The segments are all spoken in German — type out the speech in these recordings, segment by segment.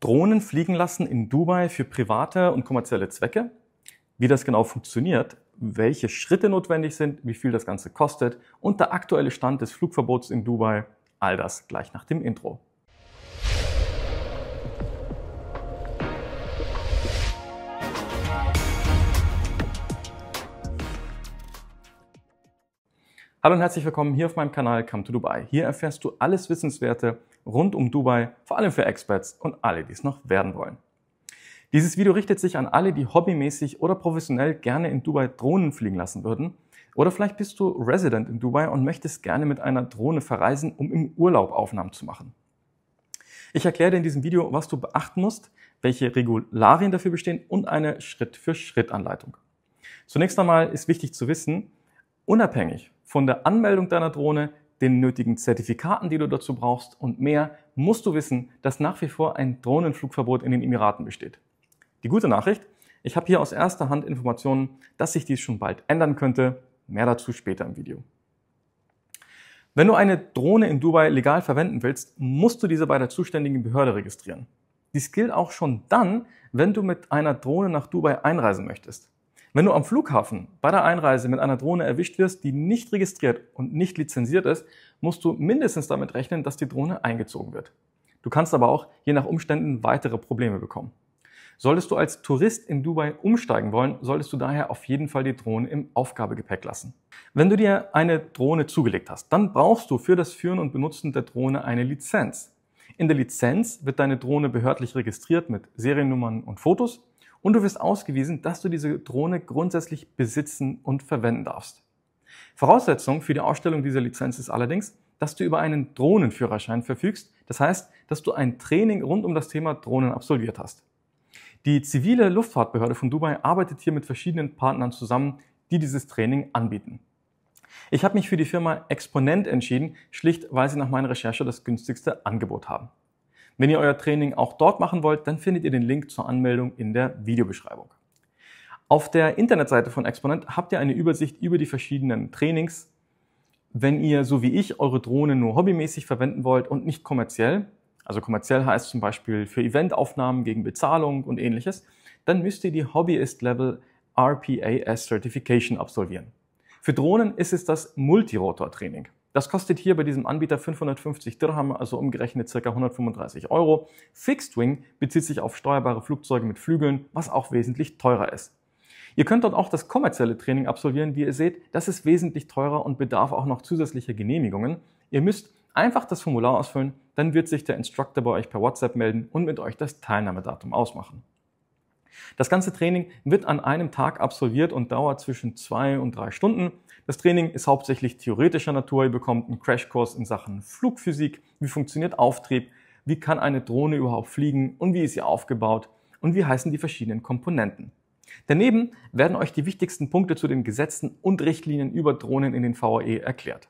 Drohnen fliegen lassen in Dubai für private und kommerzielle Zwecke. Wie das genau funktioniert, welche Schritte notwendig sind, wie viel das Ganze kostet und der aktuelle Stand des Flugverbots in Dubai, all das gleich nach dem Intro. Hallo und herzlich willkommen hier auf meinem Kanal Come to Dubai. Hier erfährst du alles Wissenswerte rund um Dubai, vor allem für Experts und alle, die es noch werden wollen. Dieses Video richtet sich an alle, die hobbymäßig oder professionell gerne in Dubai Drohnen fliegen lassen würden. Oder vielleicht bist du Resident in Dubai und möchtest gerne mit einer Drohne verreisen, um im Urlaub Aufnahmen zu machen. Ich erkläre dir in diesem Video, was du beachten musst, welche Regularien dafür bestehen und eine Schritt-für-Schritt-Anleitung. Zunächst einmal ist wichtig zu wissen, unabhängig von der Anmeldung deiner Drohne, den nötigen Zertifikaten, die du dazu brauchst und mehr, musst du wissen, dass nach wie vor ein Drohnenflugverbot in den Emiraten besteht. Die gute Nachricht, ich habe hier aus erster Hand Informationen, dass sich dies schon bald ändern könnte. Mehr dazu später im Video. Wenn du eine Drohne in Dubai legal verwenden willst, musst du diese bei der zuständigen Behörde registrieren. Dies gilt auch schon dann, wenn du mit einer Drohne nach Dubai einreisen möchtest. Wenn du am Flughafen bei der Einreise mit einer Drohne erwischt wirst, die nicht registriert und nicht lizenziert ist, musst du mindestens damit rechnen, dass die Drohne eingezogen wird. Du kannst aber auch je nach Umständen weitere Probleme bekommen. Solltest du als Tourist in Dubai umsteigen wollen, solltest du daher auf jeden Fall die Drohne im Aufgabegepäck lassen. Wenn du dir eine Drohne zugelegt hast, dann brauchst du für das Führen und Benutzen der Drohne eine Lizenz. In der Lizenz wird deine Drohne behördlich registriert mit Seriennummern und Fotos und du wirst ausgewiesen, dass du diese Drohne grundsätzlich besitzen und verwenden darfst. Voraussetzung für die Ausstellung dieser Lizenz ist allerdings, dass du über einen Drohnenführerschein verfügst, das heißt, dass du ein Training rund um das Thema Drohnen absolviert hast. Die zivile Luftfahrtbehörde von Dubai arbeitet hier mit verschiedenen Partnern zusammen, die dieses Training anbieten. Ich habe mich für die Firma Exponent entschieden, schlicht weil sie nach meiner Recherche das günstigste Angebot haben. Wenn ihr euer Training auch dort machen wollt, dann findet ihr den Link zur Anmeldung in der Videobeschreibung. Auf der Internetseite von Exponent habt ihr eine Übersicht über die verschiedenen Trainings. Wenn ihr, so wie ich, eure Drohne nur hobbymäßig verwenden wollt und nicht kommerziell, also kommerziell heißt zum Beispiel für Eventaufnahmen gegen Bezahlung und ähnliches, dann müsst ihr die Hobbyist-Level RPAS Certification absolvieren. Für Drohnen ist es das Multirotor-Training. Das kostet hier bei diesem Anbieter 550 Dirham, also umgerechnet ca. 135 Euro. Fixed Wing bezieht sich auf steuerbare Flugzeuge mit Flügeln, was auch wesentlich teurer ist. Ihr könnt dort auch das kommerzielle Training absolvieren, wie ihr seht. Das ist wesentlich teurer und bedarf auch noch zusätzlicher Genehmigungen. Ihr müsst einfach das Formular ausfüllen, dann wird sich der Instructor bei euch per WhatsApp melden und mit euch das Teilnahmedatum ausmachen. Das ganze Training wird an einem Tag absolviert und dauert zwischen zwei und drei Stunden. Das Training ist hauptsächlich theoretischer Natur. Ihr bekommt einen Crashkurs in Sachen Flugphysik, wie funktioniert Auftrieb, wie kann eine Drohne überhaupt fliegen und wie ist sie aufgebaut und wie heißen die verschiedenen Komponenten. Daneben werden euch die wichtigsten Punkte zu den Gesetzen und Richtlinien über Drohnen in den VAE erklärt.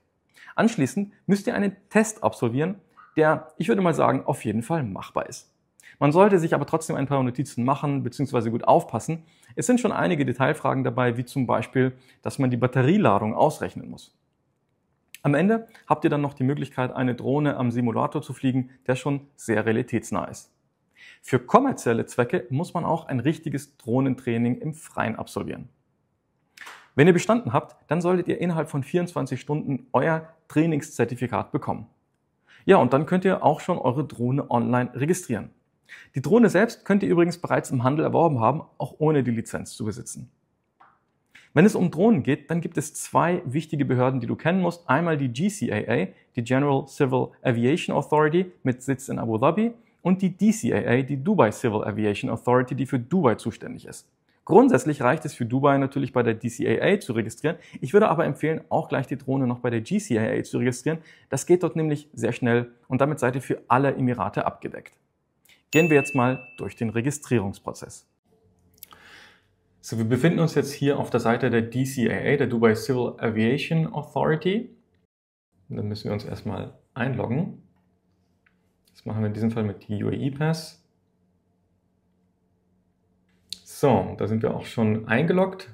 Anschließend müsst ihr einen Test absolvieren, der, ich würde mal sagen, auf jeden Fall machbar ist. Man sollte sich aber trotzdem ein paar Notizen machen bzw. gut aufpassen. Es sind schon einige Detailfragen dabei, wie zum Beispiel, dass man die Batterieladung ausrechnen muss. Am Ende habt ihr dann noch die Möglichkeit, eine Drohne am Simulator zu fliegen, der schon sehr realitätsnah ist. Für kommerzielle Zwecke muss man auch ein richtiges Drohnentraining im Freien absolvieren. Wenn ihr bestanden habt, dann solltet ihr innerhalb von 24 Stunden euer Trainingszertifikat bekommen. Ja, und dann könnt ihr auch schon eure Drohne online registrieren. Die Drohne selbst könnt ihr übrigens bereits im Handel erworben haben, auch ohne die Lizenz zu besitzen. Wenn es um Drohnen geht, dann gibt es zwei wichtige Behörden, die du kennen musst. Einmal die GCAA, die General Civil Aviation Authority mit Sitz in Abu Dhabi und die DCAA, die Dubai Civil Aviation Authority, die für Dubai zuständig ist. Grundsätzlich reicht es für Dubai natürlich bei der DCAA zu registrieren. Ich würde aber empfehlen, auch gleich die Drohne noch bei der GCAA zu registrieren. Das geht dort nämlich sehr schnell und damit seid ihr für alle Emirate abgedeckt. Gehen wir jetzt mal durch den Registrierungsprozess. So, wir befinden uns jetzt hier auf der Seite der DCAA, der Dubai Civil Aviation Authority. Und dann müssen wir uns erstmal einloggen. Das machen wir in diesem Fall mit UAE Pass. So, da sind wir auch schon eingeloggt.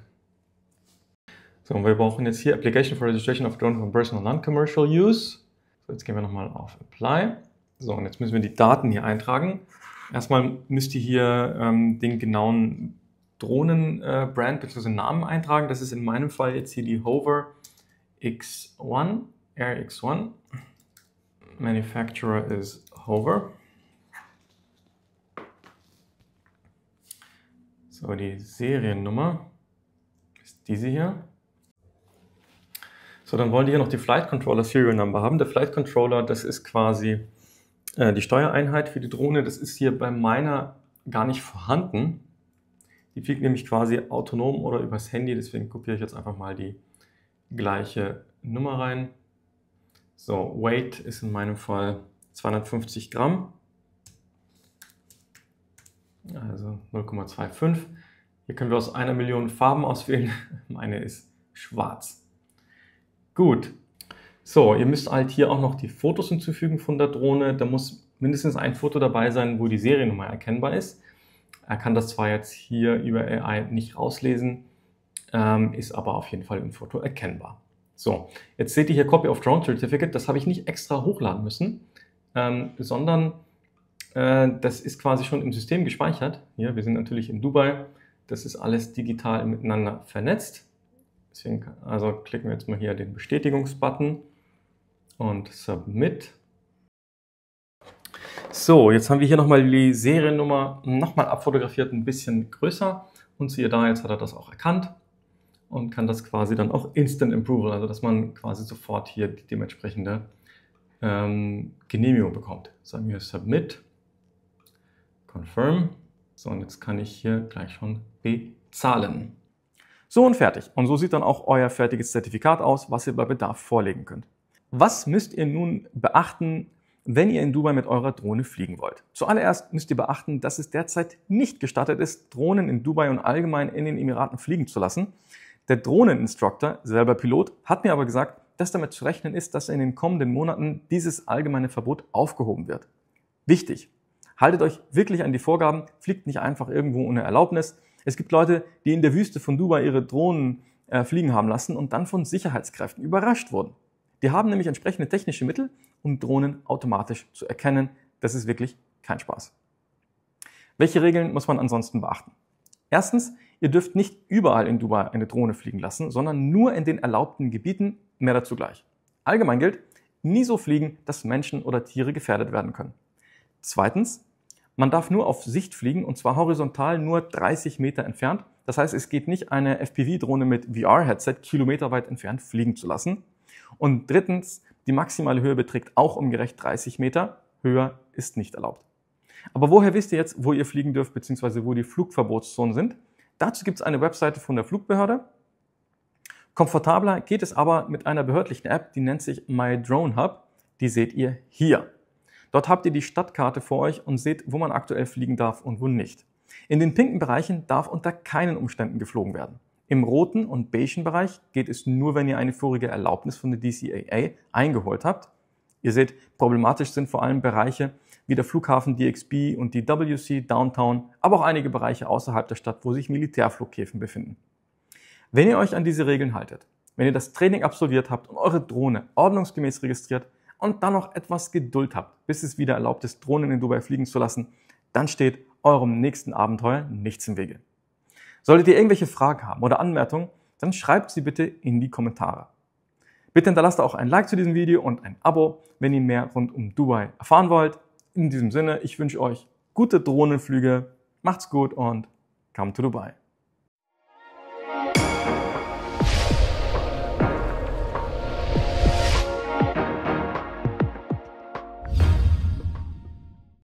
So, und wir brauchen jetzt hier Application for Registration of Drone for Personal Non-Commercial Use. So, jetzt gehen wir nochmal auf Apply. So, und jetzt müssen wir die Daten hier eintragen. Erstmal müsst ihr hier ähm, den genauen Drohnenbrand äh, bzw. Namen eintragen. Das ist in meinem Fall jetzt hier die Hover X1, RX1. Manufacturer is Hover. So, die Seriennummer ist diese hier. So, dann wollen die hier noch die Flight Controller Serial Number haben. Der Flight Controller, das ist quasi äh, die Steuereinheit für die Drohne, das ist hier bei meiner gar nicht vorhanden. Die fliegt nämlich quasi autonom oder übers Handy, deswegen kopiere ich jetzt einfach mal die gleiche Nummer rein. So, Weight ist in meinem Fall 250 Gramm, also 0,25. Hier können wir aus einer Million Farben auswählen. Meine ist schwarz. Gut, so, ihr müsst halt hier auch noch die Fotos hinzufügen von der Drohne. Da muss mindestens ein Foto dabei sein, wo die Seriennummer erkennbar ist. Er kann das zwar jetzt hier über AI nicht rauslesen, ähm, ist aber auf jeden Fall im Foto erkennbar. So, jetzt seht ihr hier Copy of Drone Certificate. Das habe ich nicht extra hochladen müssen, ähm, sondern äh, das ist quasi schon im System gespeichert. Hier, wir sind natürlich in Dubai. Das ist alles digital miteinander vernetzt. Deswegen, also klicken wir jetzt mal hier den Bestätigungsbutton und Submit. So, jetzt haben wir hier nochmal die Seriennummer nochmal abfotografiert, ein bisschen größer. Und siehe da, jetzt hat er das auch erkannt und kann das quasi dann auch instant improven, also dass man quasi sofort hier die dementsprechende ähm, Genehmigung bekommt. Sagen wir Submit, Confirm. So, und jetzt kann ich hier gleich schon bezahlen. So und fertig. Und so sieht dann auch euer fertiges Zertifikat aus, was ihr bei Bedarf vorlegen könnt. Was müsst ihr nun beachten, wenn ihr in Dubai mit eurer Drohne fliegen wollt? Zuallererst müsst ihr beachten, dass es derzeit nicht gestattet ist, Drohnen in Dubai und allgemein in den Emiraten fliegen zu lassen. Der Drohneninstructor, selber Pilot, hat mir aber gesagt, dass damit zu rechnen ist, dass in den kommenden Monaten dieses allgemeine Verbot aufgehoben wird. Wichtig, haltet euch wirklich an die Vorgaben, fliegt nicht einfach irgendwo ohne Erlaubnis. Es gibt Leute, die in der Wüste von Dubai ihre Drohnen äh, fliegen haben lassen und dann von Sicherheitskräften überrascht wurden. Die haben nämlich entsprechende technische Mittel, um Drohnen automatisch zu erkennen. Das ist wirklich kein Spaß. Welche Regeln muss man ansonsten beachten? Erstens, ihr dürft nicht überall in Dubai eine Drohne fliegen lassen, sondern nur in den erlaubten Gebieten, mehr dazu gleich. Allgemein gilt, nie so fliegen, dass Menschen oder Tiere gefährdet werden können. Zweitens, man darf nur auf Sicht fliegen und zwar horizontal nur 30 Meter entfernt. Das heißt, es geht nicht eine FPV-Drohne mit VR-Headset kilometerweit entfernt fliegen zu lassen. Und drittens, die maximale Höhe beträgt auch umgerechnet 30 Meter. Höher ist nicht erlaubt. Aber woher wisst ihr jetzt, wo ihr fliegen dürft, beziehungsweise wo die Flugverbotszonen sind? Dazu gibt es eine Webseite von der Flugbehörde. Komfortabler geht es aber mit einer behördlichen App, die nennt sich My Drone Hub. Die seht ihr hier. Dort habt ihr die Stadtkarte vor euch und seht, wo man aktuell fliegen darf und wo nicht. In den pinken Bereichen darf unter keinen Umständen geflogen werden. Im roten und beigen Bereich geht es nur, wenn ihr eine vorige Erlaubnis von der DCAA eingeholt habt. Ihr seht, problematisch sind vor allem Bereiche wie der Flughafen DXB und die WC Downtown, aber auch einige Bereiche außerhalb der Stadt, wo sich Militärflughäfen befinden. Wenn ihr euch an diese Regeln haltet, wenn ihr das Training absolviert habt und eure Drohne ordnungsgemäß registriert und dann noch etwas Geduld habt, bis es wieder erlaubt ist, Drohnen in Dubai fliegen zu lassen, dann steht eurem nächsten Abenteuer nichts im Wege. Solltet ihr irgendwelche Fragen haben oder Anmerkungen, dann schreibt sie bitte in die Kommentare. Bitte hinterlasst auch ein Like zu diesem Video und ein Abo, wenn ihr mehr rund um Dubai erfahren wollt. In diesem Sinne, ich wünsche euch gute Drohnenflüge, macht's gut und come to Dubai.